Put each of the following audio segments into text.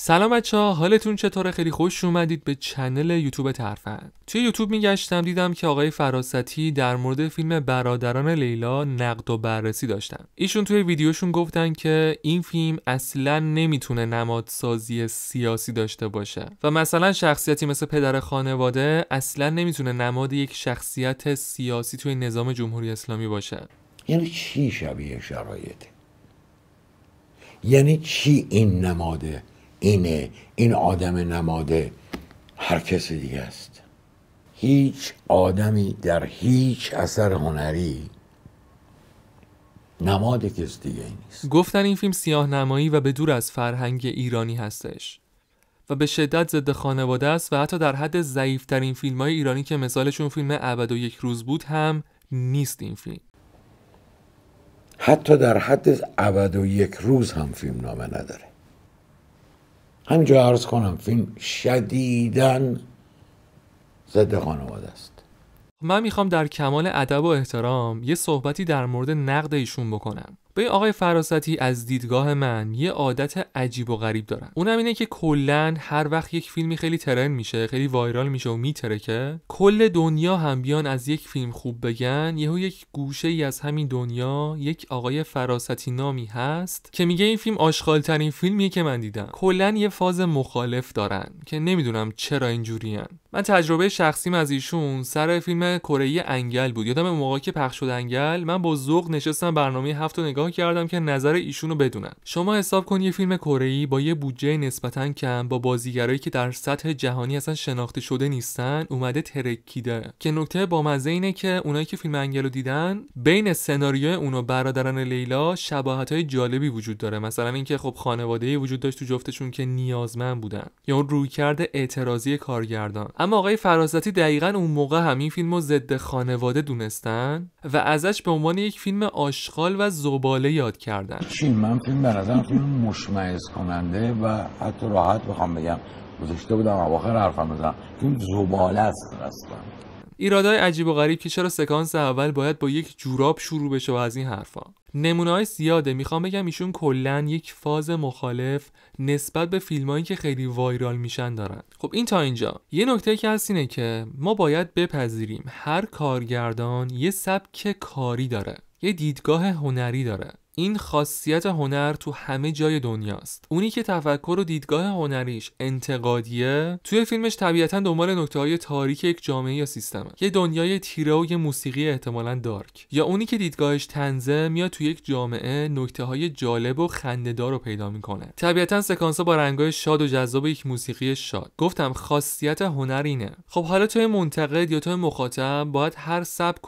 سلام بچه ها حالتون چطوره خیلی خوش اومدید به چنل یوتیوب ترفند توی یوتیوب میگشتم دیدم که آقای فراستی در مورد فیلم برادران لیلا نقد و بررسی داشتن ایشون توی ویدیوشون گفتن که این فیلم اصلا نمیتونه نمادسازی سیاسی داشته باشه و مثلا شخصیتی مثل پدر خانواده اصلا نمیتونه نماد یک شخصیت سیاسی توی نظام جمهوری اسلامی باشه یعنی چی شبیه شرایط یعنی چی این نماده اینه این آدم نماده هر کس دیگه است هیچ آدمی در هیچ اثر هنری نماد کس دیگه نیست گفتن این فیلم سیاه نمایی و به دور از فرهنگ ایرانی هستش و به شدت ضد خانواده است و حتی در حد ضعیفترین فیلم های ایرانی که مثالشون فیلم عبد و یک روز بود هم نیست این فیلم حتی در حد عبد و یک روز هم فیلم نامه نداره همینجا عرض کنم فیلم شدیدن ضد خانواده است من میخوام در کمال ادب و احترام یه صحبتی در مورد نقد ایشون بکنم به آقای فراستی از دیدگاه من یه عادت عجیب و غریب دارن اونم اینه که کلا هر وقت یک فیلمی خیلی ترن میشه خیلی وایرال میشه و میترکه کل دنیا هم بیان از یک فیلم خوب بگن یهو یک گوشه ای از همین دنیا یک آقای فراستی نامی هست که میگه این فیلم آشغال ترین فیلمیه که من دیدم کلا یه فاز مخالف دارن که نمیدونم چرا اینجورین. من تجربه شخصیم از ایشون سر فیلم کره انگل بود یادم موقعی که پخش شد انگل من با ذوق نشستم برنامه هفت نگاه کردم که نظر ایشونو بدونم شما حساب کن یه فیلم کره با یه بودجه نسبتا کم با بازیگرایی که در سطح جهانی اصلا شناخته شده نیستن اومده ترکیده که نکته بامزه اینه که اونایی که فیلم انگلو دیدن بین سناریوی اونو برادران لیلا شباهت های جالبی وجود داره مثلا اینکه خب ای وجود داشت تو جفتشون که نیازمند بودن یا اون رویکرد اعتراضی کارگردان اما آقای فرازتی دقیقا اون موقع همین فیلم و ضد خانواده دونستن و ازش به عنوان یک فیلم آشغال و زبا زباله یاد کردن چین من فیلم به فیلم مشمعز کننده و حتی راحت بخوام بگم گذاشته بودم اواخر حرفم بزنم فیلم زباله است اصلا ایرادای عجیب و غریب که چرا سکانس اول باید با یک جوراب شروع بشه و از این حرفا نمونه های زیاده میخوام بگم ایشون کلا یک فاز مخالف نسبت به فیلمایی که خیلی وایرال میشن دارن خب این تا اینجا یه نکته که هست اینه که ما باید بپذیریم هر کارگردان یه سبک کاری داره یه دیدگاه هنری داره این خاصیت هنر تو همه جای دنیاست اونی که تفکر و دیدگاه هنریش انتقادیه توی فیلمش طبیعتا دنبال نکته های تاریک یک جامعه یا سیستمه یه دنیای تیره و یه موسیقی احتمالا دارک یا اونی که دیدگاهش تنزه میاد توی یک جامعه نکته های جالب و خندهدار رو پیدا میکنه طبیعتا سکانس با رنگای شاد و جذاب یک موسیقی شاد گفتم خاصیت هنر اینه خب حالا توی منتقد یا توی مخاطب باید هر سبک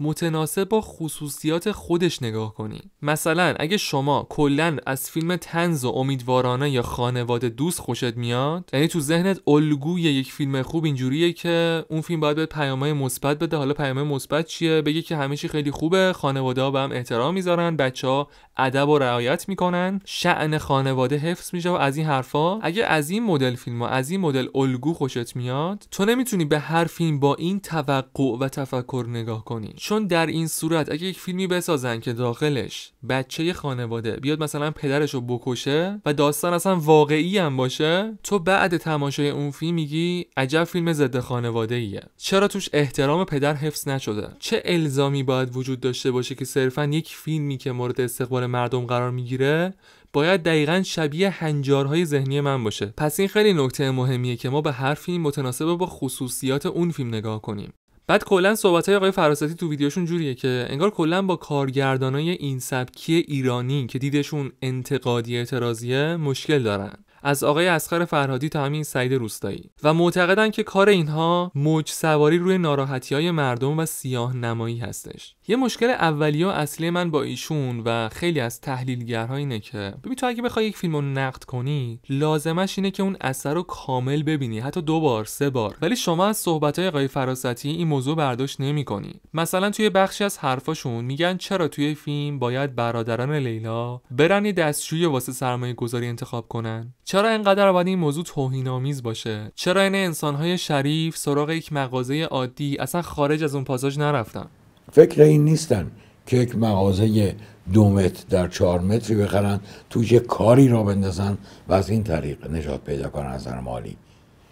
متناسب با خصوصیات خودش نگاه کنی مثلا اگه شما کلا از فیلم تنز و امیدوارانه یا خانواده دوست خوشت میاد یعنی تو ذهنت الگوی یک فیلم خوب اینجوریه که اون فیلم باید به پیامهای مثبت بده حالا پیامه مثبت چیه بگه که همیشه خیلی خوبه خانواده ها به هم احترام میذارن بچه ها ادب و رعایت میکنن شعن خانواده حفظ میشه و از این حرفا اگه از این مدل فیلم و از این مدل الگو خوشت میاد تو نمیتونی به هر فیلم با این توقع و تفکر نگاه کنی چون در این صورت اگه یک فیلمی بسازن که داخلش بچه خانواده بیاد مثلا پدرش رو بکشه و داستان اصلا واقعی هم باشه تو بعد تماشای اون فیلم میگی عجب فیلم ضد خانواده ایه چرا توش احترام پدر حفظ نشده چه الزامی باید وجود داشته باشه که صرفا یک فیلمی که مورد استقبال مردم قرار میگیره باید دقیقا شبیه هنجارهای ذهنی من باشه پس این خیلی نکته مهمیه که ما به هر فیلم متناسب با خصوصیات اون فیلم نگاه کنیم بعد کلا های آقای فراستی تو ویدیوشون جوریه که انگار کلا با کارگردانای این سبکی ایرانی که دیدشون انتقادی اعتراضیه مشکل دارن از آقای اسخر فرهادی تا همین سعید روستایی و معتقدن که کار اینها موج سواری روی ناراحتی های مردم و سیاه نمایی هستش یه مشکل اولی و اصلی من با ایشون و خیلی از تحلیلگرها اینه که ببین تو اگه بخوای یک فیلم رو نقد کنی لازمش اینه که اون اثر رو کامل ببینی حتی دو بار سه بار ولی شما از صحبتهای آقای فراستی این موضوع برداشت کنی مثلا توی بخشی از حرفاشون میگن چرا توی فیلم باید برادران لیلا برن یه دستشویی واسه سرمایه گذاری انتخاب کنن چرا اینقدر باید این موضوع آمیز باشه چرا این انسانهای شریف سراغ یک مغازه عادی اصلا خارج از اون پاساژ نرفتن فکر این نیستن که یک مغازه دو متر در چهار متری بخرن تو یه کاری را بندازن و از این طریق نجات پیدا کنن از نظر مالی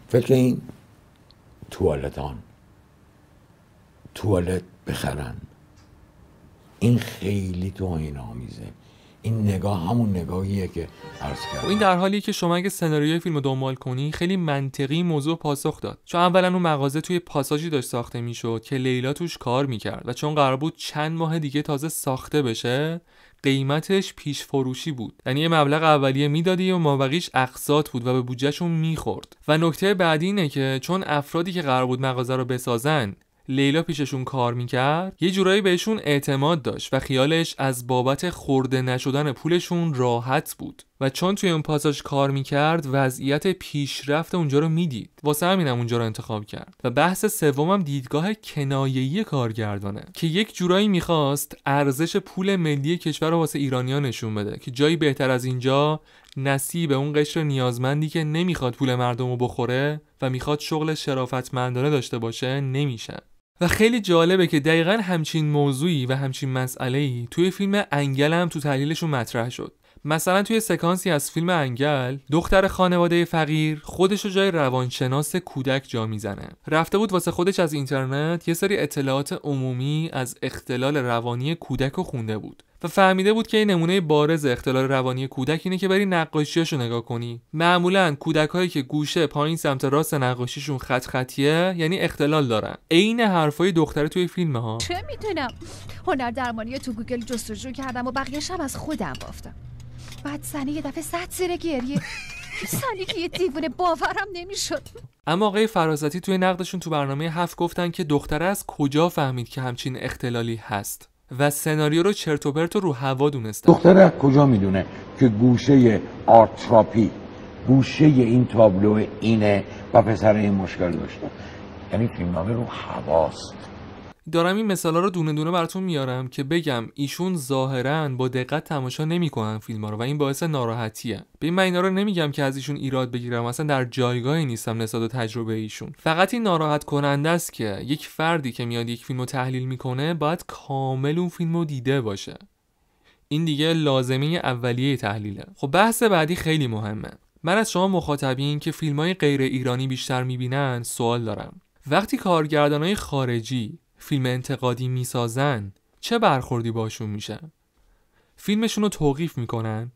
فکر این توالتان توالت بخرن این خیلی توهین آمیزه این نگاه همون نگاهیه که عرض کردم خب این در حالیه که شما اگه سناریوی فیلم دنبال کنی خیلی منطقی موضوع پاسخ داد چون اولا اون مغازه توی پاساجی داشت ساخته میشد که لیلا توش کار میکرد و چون قرار بود چند ماه دیگه تازه ساخته بشه قیمتش پیش فروشی بود یعنی یه مبلغ اولیه میدادی و مابقیش اقساط بود و به بودجهشون میخورد و نکته بعدی اینه که چون افرادی که قرار بود مغازه رو بسازن لیلا پیششون کار میکرد یه جورایی بهشون اعتماد داشت و خیالش از بابت خورده نشدن پولشون راحت بود و چون توی اون پاساژ کار میکرد وضعیت پیشرفت اونجا رو میدید واسه همینم اونجا رو انتخاب کرد و بحث سومم دیدگاه کنایه‌ای کارگردانه که یک جورایی میخواست ارزش پول ملی کشور رو واسه ایرانیا نشون بده که جایی بهتر از اینجا نصیب اون قشر نیازمندی که نمیخواد پول مردم رو بخوره و میخواد شغل شرافتمندانه داشته باشه نمیشن. و خیلی جالبه که دقیقا همچین موضوعی و همچین مسئله‌ای توی فیلم انگلم تو تحلیلشون مطرح شد مثلا توی سکانسی از فیلم انگل دختر خانواده فقیر خودش رو جای روانشناس کودک جا میزنه رفته بود واسه خودش از اینترنت یه سری اطلاعات عمومی از اختلال روانی کودک رو خونده بود و فهمیده بود که این نمونه بارز اختلال روانی کودک اینه که بری رو نگاه کنی معمولا کودک هایی که گوشه پایین سمت راست نقاشیشون خط خطیه یعنی اختلال دارن عین حرفای دختره توی فیلم ها چه میتونم هنر درمانی تو گوگل جستجو کردم و بقیه از خودم بافتم بعد یه دفعه صد گریه سالی که یه دیوونه باورم نمیشد اما آقای فرازتی توی نقدشون تو برنامه هفت گفتن که دختره از کجا فهمید که همچین اختلالی هست و سناریو رو چرت و پرت رو هوا دونستن دختره از کجا میدونه که گوشه آرتراپی گوشه این تابلو اینه و پسر این مشکل داشته یعنی فیلمنامه رو هواست دارم این مثالا رو دونه دونه براتون میارم که بگم ایشون ظاهرا با دقت تماشا نمیکنن فیلم ها رو و این باعث ناراحتیه به این من اینا رو نمیگم که از ایشون ایراد بگیرم اصلا در جایگاهی نیستم نسبت به تجربه ایشون فقط این ناراحت کننده است که یک فردی که میاد یک فیلم رو تحلیل میکنه باید کامل اون فیلم رو دیده باشه این دیگه لازمه اولیه تحلیله خب بحث بعدی خیلی مهمه من از شما مخاطبین که فیلم های غیر ایرانی بیشتر میبینن سوال دارم وقتی کارگردان های خارجی فیلم انتقادی میسازن چه برخوردی باشون میشن فیلمشون رو توقیف میکنن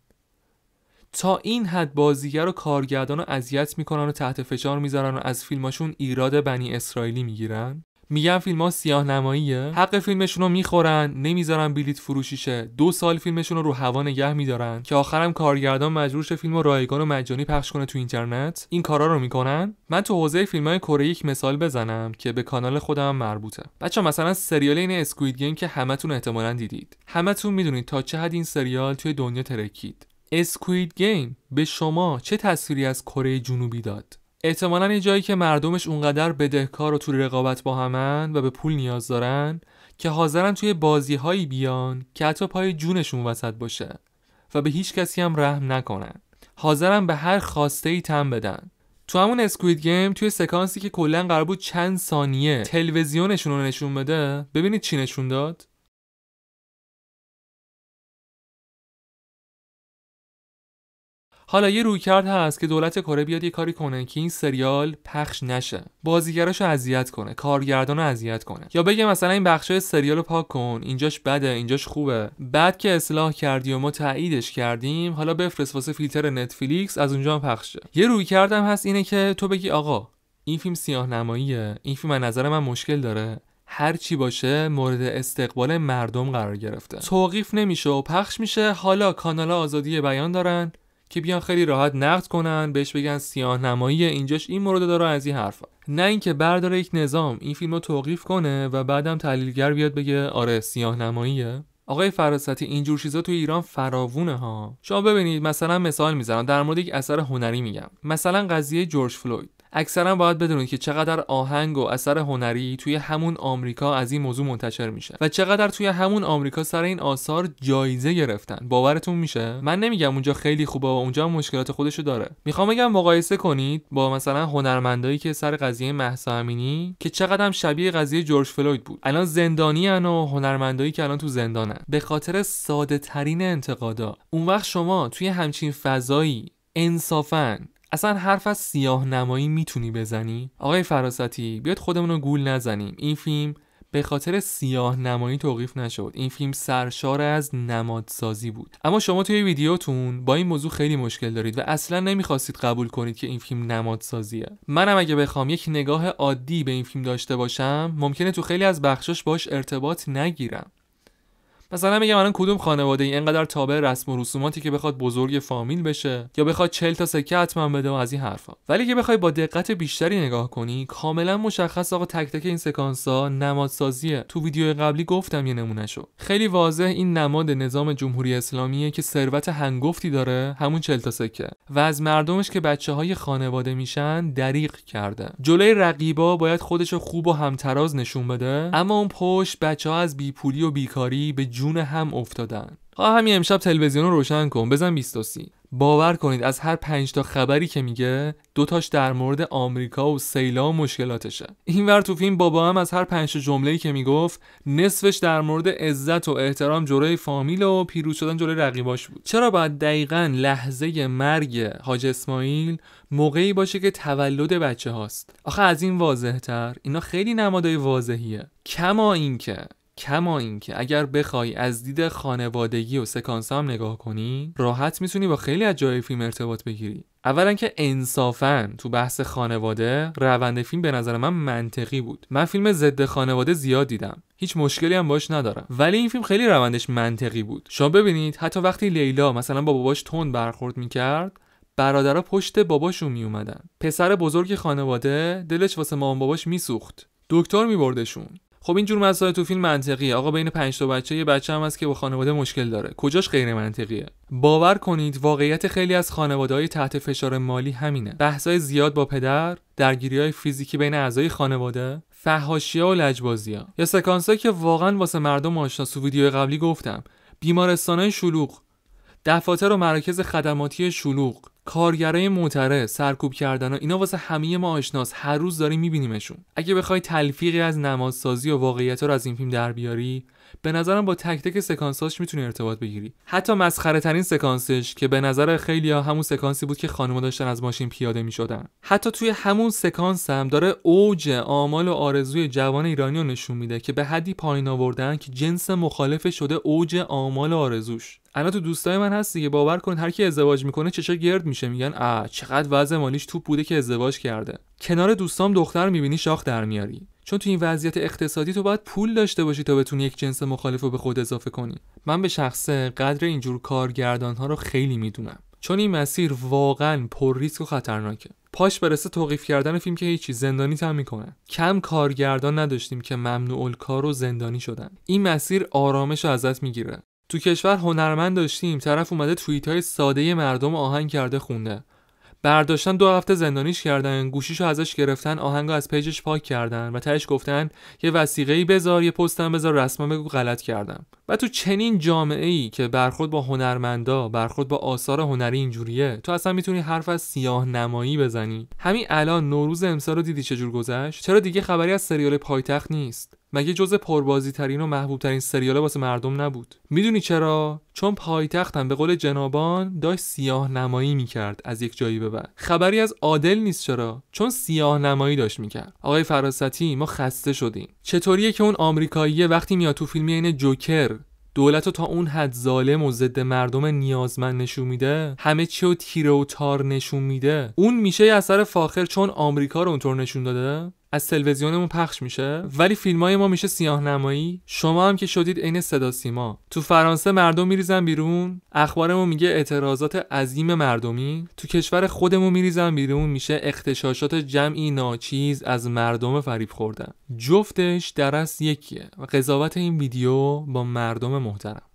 تا این حد بازیگر و کارگردان رو اذیت میکنن و تحت فشار میذارن و از فیلماشون ایراد بنی اسرائیلی میگیرن میگن فیلم ها سیاه نماییه حق فیلمشون رو میخورن نمیذارن بلیت فروشیشه دو سال فیلمشون رو رو هوا نگه میدارن که آخرم کارگردان مجبور شه فیلم رایگان و مجانی پخش کنه تو اینترنت این کارا رو میکنن من تو حوزه فیلم های کره یک مثال بزنم که به کانال خودم مربوطه بچه مثلا سریال این اسکوید گیم که همتون احتمالا دیدید همتون میدونید تا چه حد این سریال توی دنیا ترکید اسکوید گیم به شما چه تصویری از کره جنوبی داد احتمالا یه جایی که مردمش اونقدر بدهکار و تو رقابت با همن و به پول نیاز دارن که حاضرن توی بازی بیان که حتی پای جونشون وسط باشه و به هیچ کسی هم رحم نکنن حاضرن به هر خواسته ای تم بدن تو همون اسکوید گیم توی سکانسی که کلا قرار بود چند ثانیه تلویزیونشون رو نشون بده ببینید چی نشون داد حالا یه رویکرد هست که دولت کره بیاد یه کاری کنه که این سریال پخش نشه بازیگراشو اذیت کنه کارگردانو اذیت کنه یا بگه مثلا این بخشای سریال رو پاک کن اینجاش بده اینجاش خوبه بعد که اصلاح کردی و ما تاییدش کردیم حالا بفرست واسه فیلتر نتفلیکس از اونجا هم پخش شه یه روی هست اینه که تو بگی آقا این فیلم سیاه نماییه این فیلم از نظر من مشکل داره هر چی باشه مورد استقبال مردم قرار گرفته توقیف نمیشه و پخش میشه حالا کانال آزادی بیان دارن که بیان خیلی راحت نقد کنن بهش بگن سیاه نمایی اینجاش این مورد داره از این حرفا نه اینکه برداره یک نظام این فیلم رو توقیف کنه و بعدم تحلیلگر بیاد بگه آره سیاه نماییه آقای فراستی اینجور چیزا تو ایران فراوونه ها شما ببینید مثلا مثال میزنم در مورد یک اثر هنری میگم مثلا قضیه جورج فلوید اکثرا باید بدونید که چقدر آهنگ و اثر هنری توی همون آمریکا از این موضوع منتشر میشه و چقدر توی همون آمریکا سر این آثار جایزه گرفتن باورتون میشه من نمیگم اونجا خیلی خوبه و اونجا هم مشکلات خودشو داره میخوام بگم مقایسه کنید با مثلا هنرمندایی که سر قضیه مهسا امینی که چقدر هم شبیه قضیه جورج فلوید بود الان زندانی و هنرمندایی که الان تو زندانن به خاطر ساده ترین انتقادا اون وقت شما توی همچین فضایی انصافا اصلا حرف از سیاه نمایی میتونی بزنی؟ آقای فراستی بیاد خودمون رو گول نزنیم این فیلم به خاطر سیاه نمایی توقیف نشد این فیلم سرشار از نمادسازی بود اما شما توی ویدیوتون با این موضوع خیلی مشکل دارید و اصلا نمیخواستید قبول کنید که این فیلم نمادسازیه منم اگه بخوام یک نگاه عادی به این فیلم داشته باشم ممکنه تو خیلی از بخشش باش ارتباط نگیرم مثلا میگم الان کدوم خانواده ای اینقدر تابع رسم و رسوماتی که بخواد بزرگ فامیل بشه یا بخواد 40 تا سکه حتما بده و از این حرفا ولی که بخوای با دقت بیشتری نگاه کنی کاملا مشخص آقا تک تک این سکانس ها نمادسازیه تو ویدیو قبلی گفتم یه نمونهشو خیلی واضح این نماد نظام جمهوری اسلامیه که ثروت هنگفتی داره همون 40 تا سکه و از مردمش که بچه های خانواده میشن دریق کرده جلوی رقیبا باید خودشو خوب و همتراز نشون بده اما اون پشت بچه ها از بیپولی و بیکاری به جون هم افتادن خواه همین امشب تلویزیون رو روشن کن بزن 23 باور کنید از هر پنج تا خبری که میگه دوتاش در مورد آمریکا و سیلا و مشکلاتشه ور تو فیلم بابا هم از هر پنج جمله ای که میگفت نصفش در مورد عزت و احترام جلوی فامیل و پیروز شدن جلوی رقیباش بود چرا باید دقیقا لحظه مرگ حاج اسماعیل موقعی باشه که تولد بچه هاست آخه از این واضحتر اینا خیلی نمادای واضحیه کما اینکه کما اینکه اگر بخوای از دید خانوادگی و سکانس هم نگاه کنی راحت میتونی با خیلی از جای فیلم ارتباط بگیری اولا که انصافا تو بحث خانواده روند فیلم به نظر من منطقی بود من فیلم ضد خانواده زیاد دیدم هیچ مشکلی هم باش ندارم ولی این فیلم خیلی روندش منطقی بود شما ببینید حتی وقتی لیلا مثلا با باباش تند برخورد میکرد برادرها پشت باباشون میومدن پسر بزرگ خانواده دلش واسه مامان باباش میسوخت دکتر میبردشون خب این جور مسائل تو فیلم منطقیه آقا بین 5 تا بچه یه بچه هم هست که با خانواده مشکل داره کجاش غیر منطقیه باور کنید واقعیت خیلی از های تحت فشار مالی همینه بحث‌های زیاد با پدر درگیری های فیزیکی بین اعضای خانواده فهاشی ها و لجبازی ها. یا سکانس که واقعا واسه مردم آشنا تو ویدیو قبلی گفتم بیمارستان های شلوغ دفاتر و مراکز خدماتی شلوغ کارگرای معترض سرکوب کردن و اینا واسه همه ما آشناس هر روز داریم میبینیمشون اگه بخوای تلفیقی از نمازسازی و واقعیت رو از این فیلم در بیاری به نظرم با تک تک سکانساش میتونی ارتباط بگیری حتی مسخره ترین سکانسش که به نظر خیلی ها همون سکانسی بود که خانم‌ها داشتن از ماشین پیاده میشدن حتی توی همون سکانس هم داره اوج آمال و آرزوی جوان ایرانی رو نشون میده که به حدی پایین آوردن که جنس مخالف شده اوج آمال و آرزوش الان تو دوستای من هستی که باور کن هر کی ازدواج میکنه چشا گرد میشه میگن آ چقدر وضع مالیش توپ بوده که ازدواج کرده کنار دوستام دختر میبینی شاخ در میاری چون تو این وضعیت اقتصادی تو باید پول داشته باشی تا بتونی یک جنس مخالف رو به خود اضافه کنی من به شخصه قدر اینجور کارگردان ها رو خیلی میدونم چون این مسیر واقعا پر ریسک و خطرناکه پاش برسه توقیف کردن فیلم که هیچی زندانی هم میکنه. کم کارگردان نداشتیم که ممنوع الکار و زندانی شدن این مسیر آرامش رو ازت میگیره تو کشور هنرمند داشتیم طرف اومده توییت های ساده مردم آهنگ کرده خونده برداشتن دو هفته زندانیش کردن گوشیشو ازش گرفتن آهنگو از پیجش پاک کردن و تهش گفتن یه وسیقه ای بذار یه پستم بذار رسما بگو غلط کردم و تو چنین جامعه ای که برخود با هنرمندا برخود با آثار هنری اینجوریه تو اصلا میتونی حرف از سیاه نمایی بزنی همین الان نوروز امسال رو دیدی چجور گذشت چرا دیگه خبری از سریال پایتخت نیست مگه جزء پربازی ترین و محبوب ترین سریال واسه مردم نبود میدونی چرا چون پایتختم به قول جنابان داشت سیاه نمایی میکرد از یک جایی به بعد خبری از عادل نیست چرا چون سیاه نمایی داشت میکرد آقای فراستی ما خسته شدیم چطوریه که اون آمریکاییه وقتی میاد تو فیلم این جوکر دولت رو تا اون حد ظالم و ضد مردم نیازمند نشون میده همه چی و تیره و تار نشون میده اون میشه اثر فاخر چون آمریکا رو اونطور نشون داده از تلویزیونمون پخش میشه ولی فیلمای ما میشه سیاه نمایی شما هم که شدید عین صدا سیما تو فرانسه مردم میریزن بیرون اخبارمون میگه اعتراضات عظیم مردمی تو کشور خودمون میریزن بیرون میشه اختشاشات جمعی ناچیز از مردم فریب خوردن جفتش درس یکیه و قضاوت این ویدیو با مردم محترم